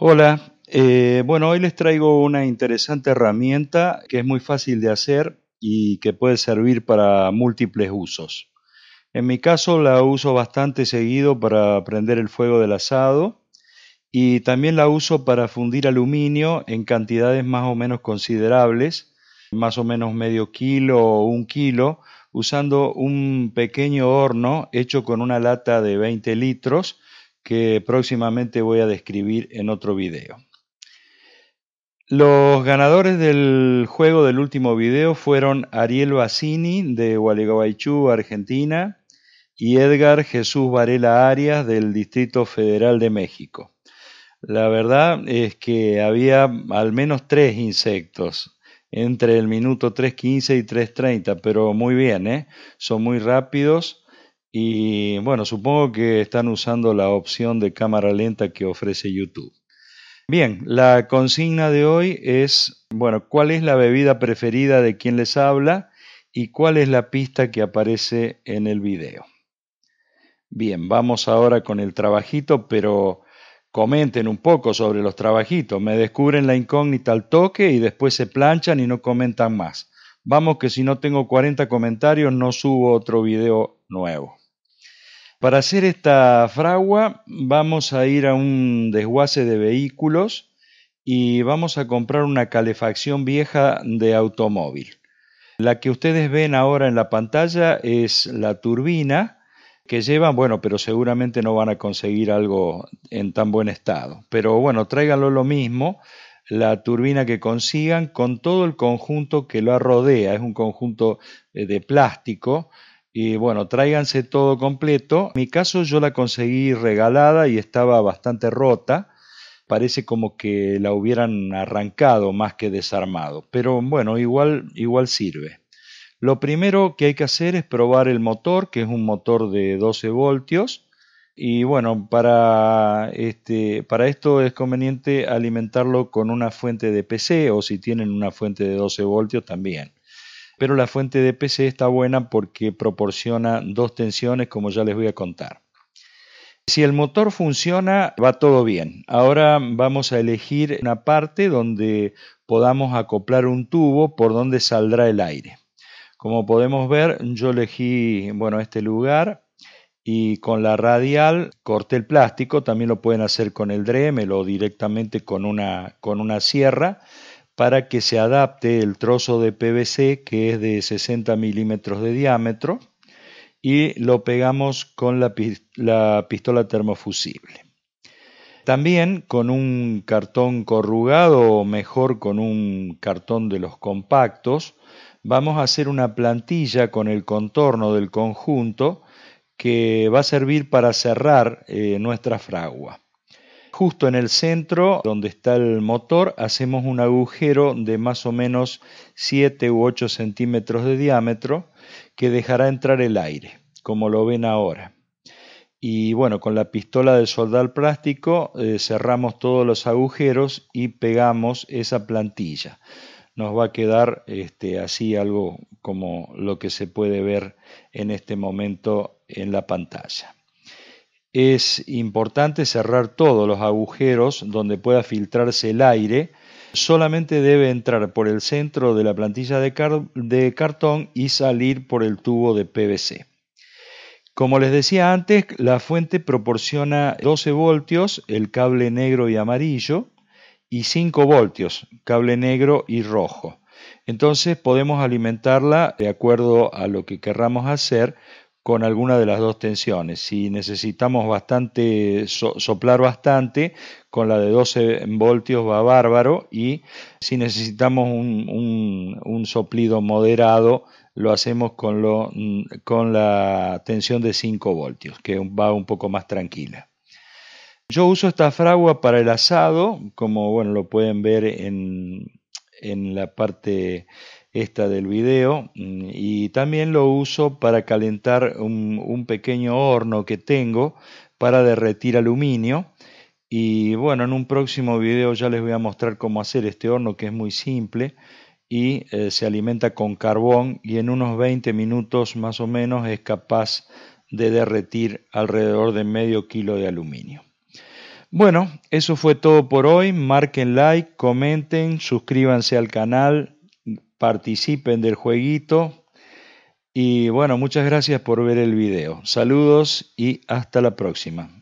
Hola, eh, bueno, hoy les traigo una interesante herramienta que es muy fácil de hacer y que puede servir para múltiples usos. En mi caso la uso bastante seguido para prender el fuego del asado y también la uso para fundir aluminio en cantidades más o menos considerables, más o menos medio kilo o un kilo, usando un pequeño horno hecho con una lata de 20 litros que próximamente voy a describir en otro video. Los ganadores del juego del último video fueron Ariel Bassini de Gualeguaychú, Argentina, y Edgar Jesús Varela Arias del Distrito Federal de México. La verdad es que había al menos tres insectos entre el minuto 3.15 y 3.30, pero muy bien, ¿eh? son muy rápidos y bueno, supongo que están usando la opción de cámara lenta que ofrece YouTube. Bien, la consigna de hoy es, bueno, ¿cuál es la bebida preferida de quien les habla y cuál es la pista que aparece en el video? Bien, vamos ahora con el trabajito, pero comenten un poco sobre los trabajitos. Me descubren la incógnita al toque y después se planchan y no comentan más. Vamos que si no tengo 40 comentarios no subo otro video nuevo. Para hacer esta fragua vamos a ir a un desguace de vehículos y vamos a comprar una calefacción vieja de automóvil. La que ustedes ven ahora en la pantalla es la turbina que llevan, bueno, pero seguramente no van a conseguir algo en tan buen estado. Pero bueno, tráiganlo lo mismo, la turbina que consigan con todo el conjunto que la rodea, es un conjunto eh, de plástico y bueno, tráiganse todo completo. En mi caso yo la conseguí regalada y estaba bastante rota. Parece como que la hubieran arrancado más que desarmado. Pero bueno, igual, igual sirve. Lo primero que hay que hacer es probar el motor, que es un motor de 12 voltios. Y bueno, para, este, para esto es conveniente alimentarlo con una fuente de PC o si tienen una fuente de 12 voltios también pero la fuente de PC está buena porque proporciona dos tensiones como ya les voy a contar. Si el motor funciona, va todo bien. Ahora vamos a elegir una parte donde podamos acoplar un tubo por donde saldrá el aire. Como podemos ver, yo elegí bueno, este lugar y con la radial corté el plástico. También lo pueden hacer con el Dremel o directamente con una, con una sierra para que se adapte el trozo de PVC que es de 60 milímetros de diámetro y lo pegamos con la, pistola termofusible. También con un cartón corrugado o mejor con un cartón de los compactos vamos a hacer una plantilla con el contorno del conjunto que va a servir para cerrar eh, nuestra fragua justo en el centro donde está el motor hacemos un agujero de más o menos 7 u 8 centímetros de diámetro que dejará entrar el aire, como lo ven ahora. Y bueno, con la pistola de soldar plástico eh, cerramos todos los agujeros y pegamos esa plantilla. Nos va a quedar este, así algo como lo que se puede ver en este momento en la pantalla es importante cerrar todos los agujeros donde pueda filtrarse el aire. Solamente debe entrar por el centro de la plantilla de, cartón y salir por el tubo de PVC. Como les decía antes, la fuente proporciona 12 voltios, el cable negro y amarillo, y 5 voltios, cable negro y rojo. Entonces podemos alimentarla de acuerdo a lo que querramos hacer con alguna de las dos tensiones. Si necesitamos bastante, soplar bastante, con la de 12 voltios va bárbaro y si necesitamos un, soplido moderado, lo hacemos con, lo, con la tensión de 5 voltios, que va un poco más tranquila. Yo uso esta fragua para el asado, como bueno, lo pueden ver en, en la parte esta del video mm, y también lo uso para calentar un, pequeño horno que tengo para derretir aluminio y bueno en un próximo video ya les voy a mostrar cómo hacer este horno que es muy simple y eh, se alimenta con carbón y en unos 20 minutos más o menos es capaz de derretir alrededor de medio kilo de aluminio. Bueno, eso fue todo por hoy. Marquen like, comenten, suscríbanse al canal, participen del jueguito. Y bueno, muchas gracias por ver el video. Saludos y hasta la próxima.